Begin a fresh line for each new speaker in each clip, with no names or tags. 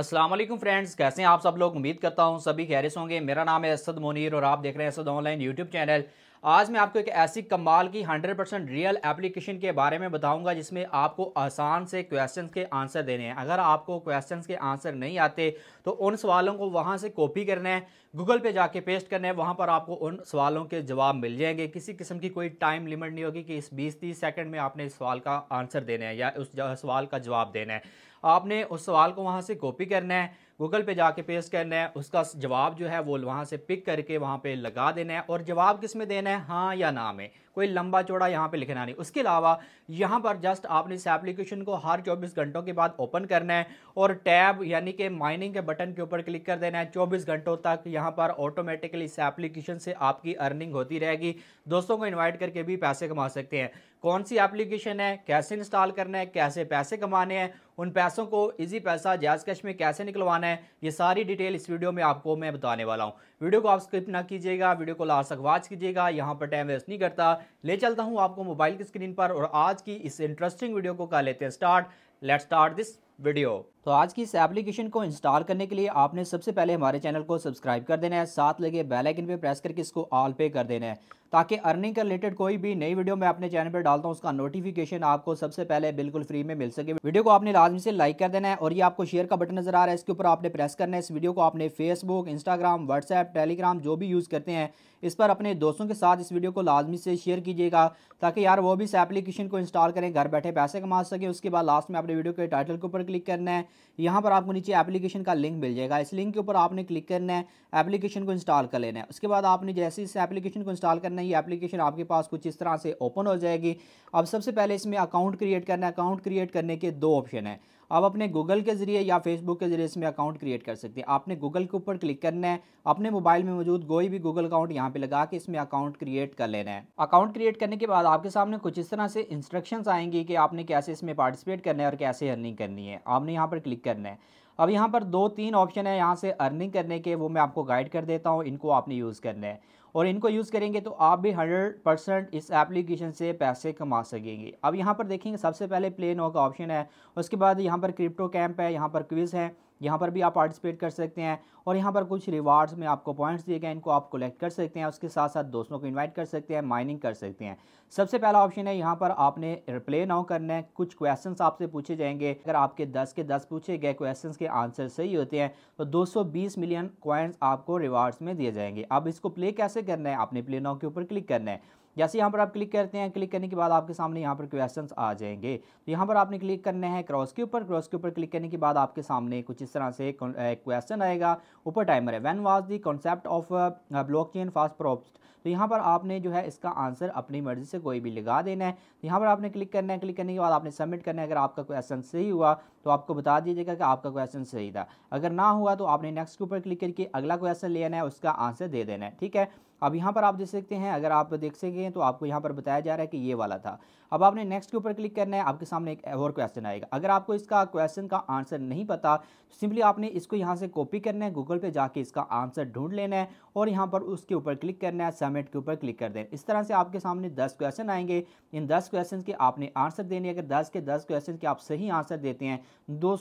Aslam friends कैसे हैं आप सब लोग उम्मीद करता हूं सभी खैरिस होंगे मेरा नाम है असद मुनीर और आप देख रहे हैं असद ऑनलाइन यूट्यूब चैनल आज मैं आपको एक ऐसी कमाल की 100% परसेंट रियल एप्लीकेशन के बारे में बताऊंगा जिसमें आपको आसान से क्वेश्चंस के आंसर देने हैं अगर आपको क्वेश्चंस के आंसर नहीं आते तो उन सवालों को वहां से कॉपी करना है गूगल पे जाके पेस्ट करना है वहां पर आपको उन सवालों के जवाब मिल जाएंगे किसी किस्म की कोई टाइम लिमिट नहीं होगी कि इस बीस तीस सेकेंड में आपने इस सवाल का आंसर देना है या उस सवाल का जवाब देना है आपने उस सवाल को वहाँ से कॉपी करना है गूगल पे जाके पेस्ट करना है उसका जवाब जो है वो वहाँ से पिक करके वहाँ पे लगा देना है और जवाब किस में देना है हाँ या ना में कोई लंबा चौड़ा यहाँ पे लिखना नहीं उसके अलावा यहाँ पर जस्ट आपने इस एप्लीकेशन को हर 24 घंटों के बाद ओपन करना है और टैब यानी कि माइनिंग के बटन के ऊपर क्लिक कर देना है चौबीस घंटों तक यहाँ पर ऑटोमेटिकली इस एप्लीकेशन से आपकी अर्निंग होती रहेगी दोस्तों को इन्वाइट करके भी पैसे कमा सकते हैं कौन सी एप्लीकेशन है कैसे इंस्टॉल करना है कैसे पैसे कमाने हैं उन पैसों को इजी पैसा जैज कैश में कैसे निकलवाना है ये सारी डिटेल इस वीडियो में आपको मैं बताने वाला हूँ वीडियो को आप स्किप ना कीजिएगा वीडियो को लास्ट तक वॉच कीजिएगा यहाँ पर टाइम वेस्ट नहीं करता ले चलता हूं आपको मोबाइल की स्क्रीन पर और आज की इस इंटरेस्टिंग वीडियो को कर लेते हैं start let start this video तो आज की इस एप्लीकेशन को इंस्टॉल करने के लिए आपने सबसे पहले हमारे चैनल को सब्सक्राइब कर देना है साथ लगे बेल आइकन पे प्रेस करके इसको ऑल पे कर देना है ताकि अर्निंग का रिलेटेड कोई भी नई वीडियो मैं अपने चैनल पर डालता हूँ उसका नोटिफिकेशन आपको सबसे पहले बिल्कुल फ्री में मिल सके वीडियो को आपने लाजमी से लाइक कर देना है और ये आपको शेयर का बटन नजर आ रहा है इसके ऊपर आपने प्रेस करना है इस वीडियो को आपने फेसबुक इंस्टाग्राम व्हाट्सएप टेलीग्राम जो भी यूज़ करते हैं इस पर अपने दोस्तों के साथ इस वीडियो को लाजमी से शेयर कीजिएगा ताकि यार वो भी इस एप्लीकेशन को इंस्टॉल करें घर बैठे पैसे कमा सके उसके बाद लास्ट में अपने वीडियो के टाइटल के ऊपर क्लिक करना है यहाँ पर आपको नीचे एप्लीकेशन का लिंक मिल जाएगा इस लिंक के ऊपर आपने क्लिक करना है एप्लीकेशन को इंस्टॉल कर लेना है उसके बाद आपने जैसे इस एप्लीकेशन को इंस्टॉल करना है ये एप्लीकेशन आपके पास कुछ इस तरह से ओपन हो जाएगी अब सबसे पहले इसमें अकाउंट क्रिएट करना है अकाउंट क्रिएट करने के दो ऑप्शन है आप अपने गूगल के जरिए या फेसबुक के जरिए इसमें अकाउंट क्रिएट कर सकते हैं आपने गूगल के ऊपर क्लिक करना है अपने मोबाइल में मौजूद कोई भी गूगल अकाउंट यहाँ पे लगा के इसमें अकाउंट क्रिएट कर लेना है अकाउंट क्रिएट करने के बाद आपके सामने कुछ इस तरह से इंस्ट्रक्शन आएंगी कि आपने कैसे इसमें पार्टिसिपेट करना है और कैसे अर्निंग करनी है आपने यहाँ पर क्लिक करना है अब यहाँ पर दो तीन ऑप्शन है यहाँ से अर्निंग करने के वो मैं आपको गाइड कर देता हूँ इनको आपने यूज़ करना है और इनको यूज़ करेंगे तो आप भी 100% इस एप्लीकेशन से पैसे कमा सकेंगे अब यहाँ पर देखेंगे सबसे पहले प्ले नो का ऑप्शन है उसके बाद यहाँ पर क्रिप्टो कैंप है यहाँ पर क्विज़ है यहाँ पर भी आप पार्टिसिपेट कर सकते हैं और यहाँ पर कुछ रिवार्ड्स में आपको पॉइंट्स दिए गए इनको आप कलेक्ट कर सकते हैं उसके साथ साथ दोस्तों को इन्वाइट कर सकते हैं माइनिंग कर सकते हैं सबसे पहला ऑप्शन है यहाँ पर आपने रिप्ले नाउ करना है कुछ क्वेश्चन आपसे पूछे जाएंगे अगर आपके दस के दस पूछे गए क्वेश्चन के आंसर सही होते हैं तो दो मिलियन क्वाइंस आपको रिवार्ड्स में दिए जाएंगे अब इसको प्ले कैसे करना है आपने प्ले नाव के ऊपर क्लिक करना है जैसे यहाँ पर आप क्लिक करते हैं क्लिक करने के बाद आपके सामने यहाँ पर क्वेश्चन आ जाएंगे तो यहाँ पर आपने क्लिक करने हैं क्रॉस के ऊपर क्रॉस के ऊपर क्लिक करने के बाद आपके सामने कुछ इस तरह से क्वेश्चन आएगा ऊपर टाइमर है when was the concept of blockchain first proposed तो यहाँ पर आपने जो है इसका आंसर अपनी मर्जी से कोई भी लगा देना है तो यहाँ पर आपने क्लिक करना है क्लिक करने के बाद आपने सबमिट करना है अगर आपका क्वेश्चन सही हुआ तो आपको बता दीजिएगा कि आपका क्वेश्चन सही था अगर ना हुआ तो आपने नेक्स्ट के ऊपर क्लिक करके अगला क्वेश्चन लेना है उसका आंसर दे देना है ठीक है अब यहाँ पर आप देख सकते हैं अगर आप देख सकें तो आपको यहाँ पर बताया जा रहा है कि ये वाला था अब आपने नेक्स्ट के ऊपर क्लिक करना है आपके सामने एक और क्वेश्चन आएगा अगर आपको इसका क्वेश्चन का आंसर नहीं पता तो सिंपली आपने इसको यहाँ से कॉपी करना है गूगल पे जाके इसका आंसर ढूंढ लेना है और यहाँ पर उसके ऊपर क्लिक करना है सबमिट के ऊपर क्लिक कर देना इस तरह से आपके सामने दस क्वेश्चन आएंगे इन दस क्वेश्चन के आपने आंसर देने अगर दस के दस क्वेश्चन के आप सही आंसर देते हैं दो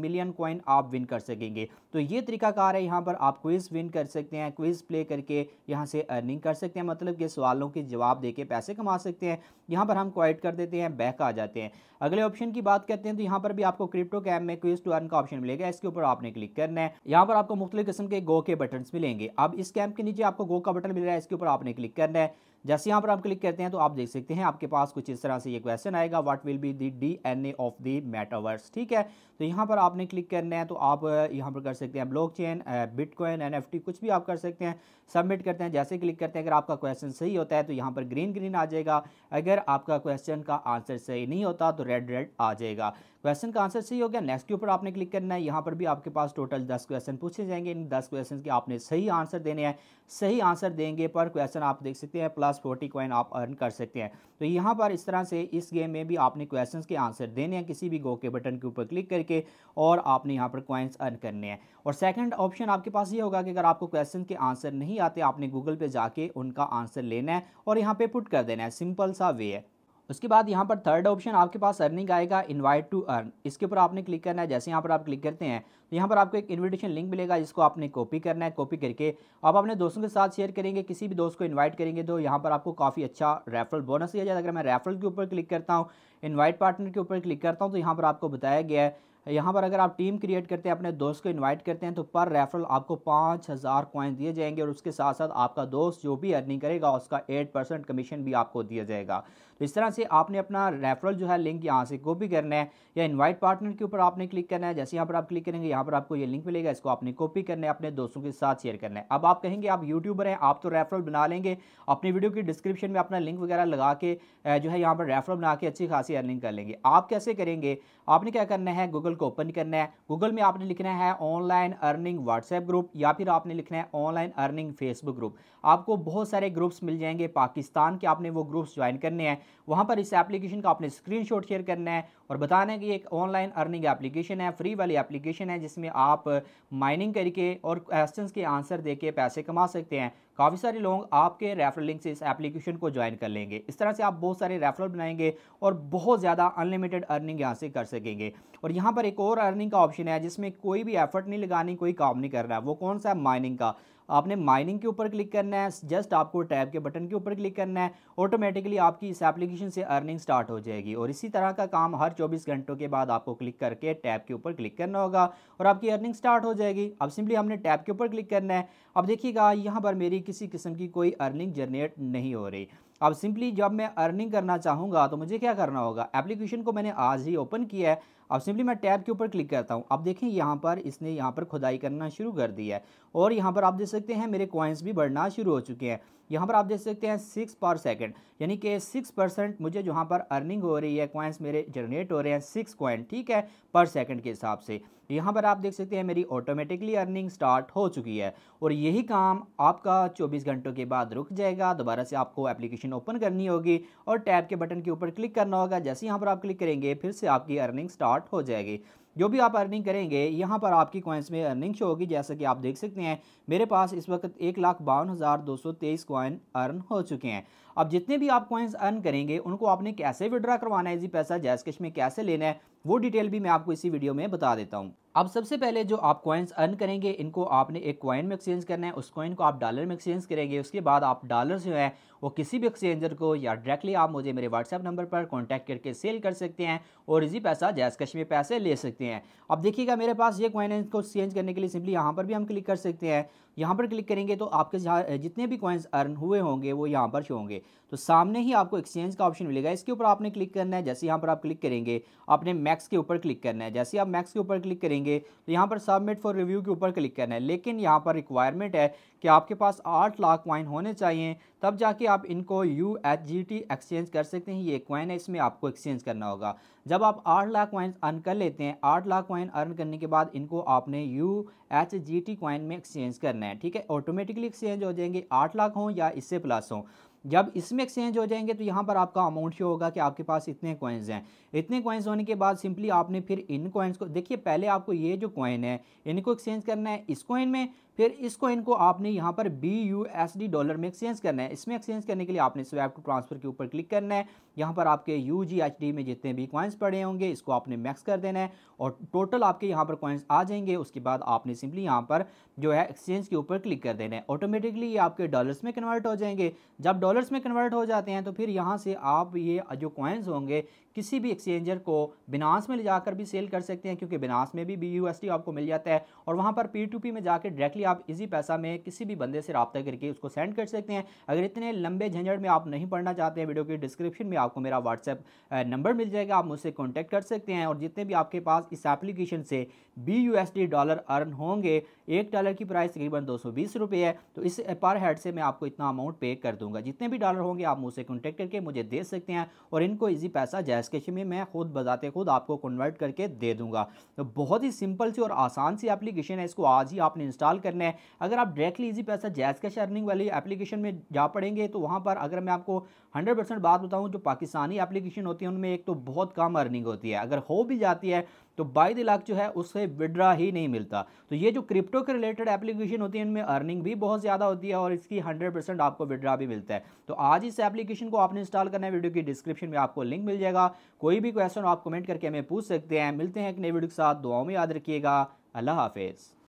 मिलियन कॉइन आप विन कर सकेंगे तो ये तरीकाकार है यहाँ पर आप क्विज़ विन कर सकते हैं क्विज़ प्ले करके यहाँ से अर्निंग कर सकते हैं मतलब कि सवालों के जवाब दे पैसे कमा सकते हैं यहाँ पर हम क्वाइट कर देते हैं बैक आ जाते हैं अगले ऑप्शन की बात करते हैं तो यहाँ पर भी आपको क्रिप्टो कैम में क्विज टू अर्न का ऑप्शन मिलेगा इसके ऊपर आपने क्लिक करना है यहाँ पर आपको मुख्तलि किस्म के गो के बटन मिलेंगे अब इस कैम्प के नीचे आपको गो का बटन मिल रहा है इसके ऊपर आपने क्लिक करना है जैसे यहाँ पर आप क्लिक करते हैं तो आप देख सकते हैं आपके पास कुछ इस तरह से ये क्वेश्चन आएगा what will be the D N A of the metaverse ठीक है तो यहाँ पर आपने क्लिक करना है तो आप यहाँ पर कर सकते हैं ब्लॉक चेन बिटकॉइन एन कुछ भी आप कर सकते हैं सबमिट करते हैं जैसे क्लिक करते हैं अगर आपका क्वेश्चन सही होता है तो यहाँ पर ग्रीन ग्रीन आ जाएगा अगर आपका क्वेश्चन का आंसर सही नहीं होता तो रेड रेड आ जाएगा क्वेश्चन का आंसर सही हो गया नेक्स्ट के ऊपर आपने क्लिक करना है यहाँ पर भी आपके पास टोटल दस क्वेश्चन पूछे जाएंगे इन दस क्वेश्चन के आपने सही आंसर देने हैं सही आंसर देंगे पर क्वेश्चन आप देख सकते हैं प्लस पचास फोर्टी कॉइन आप अर्न कर सकते हैं तो यहाँ पर इस तरह से इस गेम में भी आपने क्वेश्चंस के आंसर देने हैं किसी भी गो के बटन के ऊपर क्लिक करके और आपने यहाँ पर कॉइन्स अर्न करने हैं और सेकंड ऑप्शन आपके पास ये होगा कि अगर आपको क्वेश्चन के आंसर नहीं आते आपने गूगल पर जाके उनका आंसर लेना है और यहाँ पर पुट कर देना है सिंपल सा वे है उसके बाद यहाँ पर थर्ड ऑप्शन आपके पास अर्निंग आएगा इनवाइट टू अर्न इसके ऊपर आपने क्लिक करना है जैसे यहाँ पर आप क्लिक करते हैं तो यहाँ पर आपको एक इनविटेशन लिंक मिलेगा जिसको आपने कॉपी करना है कॉपी करके आप अपने दोस्तों के साथ शेयर करेंगे किसी भी दोस्त को इन्वाइट करेंगे तो यहाँ पर आपको काफ़ी अच्छा रेफरल बोनस दिया जाएगा अगर मैं रेफरल के ऊपर क्लिक करता हूँ इन्वाइट पार्टनर के ऊपर क्लिक करता हूँ तो यहाँ पर आपको बताया गया है यहाँ पर अगर आप टीम क्रिएट करते हैं अपने दोस्त को इनवाइट करते हैं तो पर रेफरल आपको पाँच हज़ार कॉइन दिए जाएंगे और उसके साथ साथ आपका दोस्त जो भी अर्निंग करेगा उसका एट परसेंट कमीशन भी आपको दिया जाएगा तो इस तरह से आपने अपना रेफरल जो है लिंक यहाँ से कॉपी करना है या इन्वाइट पार्टनर के ऊपर आपने क्लिक करना है जैसे यहाँ पर आप क्लिक करेंगे यहाँ पर आपको ये लिंक मिलेगा इसको आपने कॉपी करना है अपने दोस्तों के साथ शेयर करना है अब आप कहेंगे आप यूट्यूबर हैं आप तो रेफरल बना लेंगे अपनी वीडियो की डिस्क्रिप्शन में अपना लिंक वगैरह लगा के जो है यहाँ पर रेफरल बना के अच्छी खासी अर्निंग कर लेंगे आप कैसे करेंगे आपने क्या करना है गूगल गूगल को ओपन करना है गूगल में आपने लिखना है ऑनलाइन अर्निंग व्हाट्सएप ग्रुप या फिर आपने लिखना है ऑनलाइन अर्निंग फेसबुक ग्रुप आपको बहुत सारे ग्रुप्स मिल जाएंगे पाकिस्तान के आपने वो ग्रुप्स ज्वाइन करने हैं वहाँ पर इस एप्लीकेशन का आपने स्क्रीन शेयर करना है और बताना है कि एक ऑनलाइन अर्निंग एप्लीकेशन है फ्री वाली एप्लीकेशन है जिसमें आप माइनिंग करके और क्वेश्चन के आंसर दे के पैसे कमा सकते हैं काफ़ी सारे लोग आपके रेफरल लिंक से इस एप्लीकेशन को ज्वाइन कर लेंगे इस तरह से आप बहुत सारे रेफरल बनाएंगे और बहुत ज़्यादा अनलिमिटेड अर्निंग यहाँ से कर सकेंगे और यहाँ पर एक और अर्निंग का ऑप्शन है जिसमें कोई भी एफर्ट नहीं लगानी कोई काम नहीं करना वो कौन सा है माइनिंग का आपने माइनिंग के ऊपर क्लिक करना है जस्ट आपको टैब के बटन के ऊपर क्लिक करना है ऑटोमेटिकली आपकी इस एप्लीकेशन से अर्निंग स्टार्ट हो जाएगी और इसी तरह का काम हर चौबीस घंटों के बाद आपको क्लिक करके टैब के ऊपर क्लिक करना होगा और आपकी अर्निंग स्टार्ट हो जाएगी अब सिंपली हमने टैब के ऊपर क्लिक करना है अब देखिएगा यहाँ पर मेरी किसी किस्म की कोई अर्निंग जनरेट नहीं हो रही अब सिंपली जब मैं अर्निंग करना चाहूँगा तो मुझे क्या करना होगा एप्लीकेशन को मैंने आज ही ओपन किया है अब सिंपली मैं टैब के ऊपर क्लिक करता हूँ अब देखें यहाँ पर इसने यहाँ पर खुदाई करना शुरू कर दी है और यहाँ पर आप देख सकते हैं मेरे कॉइन्स भी बढ़ना शुरू हो चुके हैं यहाँ पर आप देख सकते हैं सिक्स पर सेकेंड यानी कि सिक्स परसेंट मुझे जहाँ पर अर्निंग हो रही है कॉइन्स मेरे जनरेट हो रहे हैं सिक्स कॉइन ठीक है पर सेकेंड के हिसाब से यहाँ पर आप देख सकते हैं मेरी ऑटोमेटिकली अर्निंग स्टार्ट हो चुकी है और यही काम आपका 24 घंटों के बाद रुक जाएगा दोबारा से आपको एप्लीकेशन ओपन करनी होगी और टैब के बटन के ऊपर क्लिक करना होगा जैसे यहाँ पर आप क्लिक करेंगे फिर से आपकी अर्निंग स्टार्ट हो जाएगी जो भी आप अर्निंग करेंगे यहाँ पर आपकी कॉइन्स में अर्निंग शो होगी जैसा कि आप देख सकते हैं मेरे पास इस वक्त एक लाख बावन हज़ार दो सौ तेईस कॉइन अर्न हो चुके हैं अब जितने भी आप कॉइन्स अर्न करेंगे उनको आपने कैसे विड्रा करवाना है जी पैसा जैसकश में कैसे लेना है वो डिटेल भी मैं आपको इसी वीडियो में बता देता हूँ अब सबसे पहले जो आप कॉइन्स अर्न करेंगे इनको आपने एक कॉइन में एक्सचेंज करना है उस कॉइन को आप डॉलर में एक्सचेंज करेंगे उसके बाद आप डॉलर जो है वो किसी भी एक्सचेंजर को या डायरेक्टली आप मुझे मेरे व्हाट्सएप नंबर पर कॉन्टैक्ट करके सेल कर सकते हैं और इसी पैसा जैसकश में पैसे ले सकते हैं अब देखिएगा मेरे पास ये कॉइन है इसको एक्सचेंज करने के लिए सिंपली यहाँ पर भी हम क्लिक कर सकते हैं यहाँ पर क्लिक करेंगे तो आपके जितने भी कॉइन्स अर्न हुए होंगे वो यहाँ पर शो होंगे तो सामने ही आपको एक्सचेंज का ऑप्शन मिलेगा इसके ऊपर आपने क्लिक करना है जैसे यहाँ पर आप क्लिक करेंगे आपने मैक्स के ऊपर क्लिक करना है जैसे आप मैक्स के ऊपर क्लिक करेंगे तो यहाँ पर सबमिट फॉर रिव्यू के ऊपर क्लिक करना है लेकिन यहाँ पर रिक्वायरमेंट है कि आपके पास आठ लाख क्वाइन होने चाहिए तब जाके आप इनको U H G T exchange कर सकते हैं ये क्वाइन है इसमें आपको एक्सचेंज करना होगा जब आप आठ लाख क्वाइन अर्न कर लेते हैं आठ लाख क्वाइन अर्न करने के बाद इनको आपने U H G T coin में एक्सचेंज करना है ठीक है ऑटोमेटिकली एक्सचेंज हो जाएंगे आठ लाख हों या इससे प्लस हों जब इसमें एक्सचेंज हो जाएंगे तो यहाँ पर आपका अमाउंट शो होगा कि आपके पास इतने कॉइन्स हैं इतने कॉइन्स होने के बाद सिंपली आपने फिर इन कॉइन्स को देखिए पहले आपको ये जो कॉइन है इनको एक्सचेंज करना है इस कॉइन में फिर इसको इनको आपने यहाँ पर B U S D dollar में एक्सचेंज करना है इसमें एक्सचेंज करने के लिए आपने स्वैप टू ट्रांसफर के ऊपर क्लिक करना है यहाँ पर आपके यू जी एच डी में जितने भी कॉइन्स पड़े होंगे इसको आपने मैक्स कर देना है और टोटल आपके यहाँ पर कॉइन्स आ जाएंगे उसके बाद आपने सिंपली यहाँ पर जो है एक्सचेंज के ऊपर क्लिक कर देना है ऑटोमेटिकली ये आपके डॉलर्स में कन्वर्ट हो जाएंगे जब डॉलर्स में कन्वर्ट हो जाते हैं तो फिर यहाँ से आप ये जो कॉइन्स होंगे किसी भी एक्सचेंजर को बिनास में ले जाकर भी सेल कर सकते हैं क्योंकि बिनास में भी बी यू एस डी आपको मिल जाता है और वहाँ पर पी टू पी में जाकर डायरेक्टली आप इजी पैसा में किसी भी बंदे से रबता करके उसको सेंड कर सकते हैं अगर इतने लंबे झंझट में आप नहीं पढ़ना चाहते हैं वीडियो के डिस्क्रिप्शन में आपको मेरा व्हाट्सएप नंबर मिल जाएगा आप मुझसे कॉन्टैक्ट कर सकते हैं और जितने भी आपके पास इस एप्लीकेशन से बी डी डॉलर अर्न होंगे एक डॉलर की प्राइस तकरीबन दो सौ बीस रुपये है तो इस पर eh, हेड से मैं आपको इतना अमाउंट पे कर दूंगा जितने भी डॉलर होंगे आप मुझसे कॉन्टेक्ट करके मुझे दे सकते हैं और इनको इजी पैसा जैस कैश में मैं खुद बजाते खुद आपको कन्वर्ट करके दे दूंगा तो बहुत ही सिंपल सी और आसान सी एप्लीकेशन है इसको आज ही आपने इंस्टॉल करना है अगर आप डायरेक्टली इजी पैसा जैस कैश अर्निंग वाली एप्लीकेशन में जा पड़ेंगे तो वहाँ पर अगर मैं आपको हंड्रेड परसेंट बात बताऊँ जो पाकिस्तानी एप्लीकेशन होती है उनमें एक तो बहुत कम अर्निंग होती है अगर हो भी जाती है तो बाई द लाख जो है उससे विड्रा ही नहीं मिलता तो ये जो क्रिप्टो के रिलेटेड एप्लीकेशन होती है इनमें अर्निंग भी बहुत ज़्यादा होती है और इसकी 100 परसेंट आपको विड्रा भी मिलता है तो आज इस एप्लीकेशन को आपने इंस्टॉल करना है वीडियो की डिस्क्रिप्शन में आपको लिंक मिल जाएगा कोई भी क्वेश्चन आप कमेंट करके हमें पूछ सकते हैं मिलते हैं एक नई वीडियो के साथ दुआओं में याद रखिएगा अल्लाह हाफिज़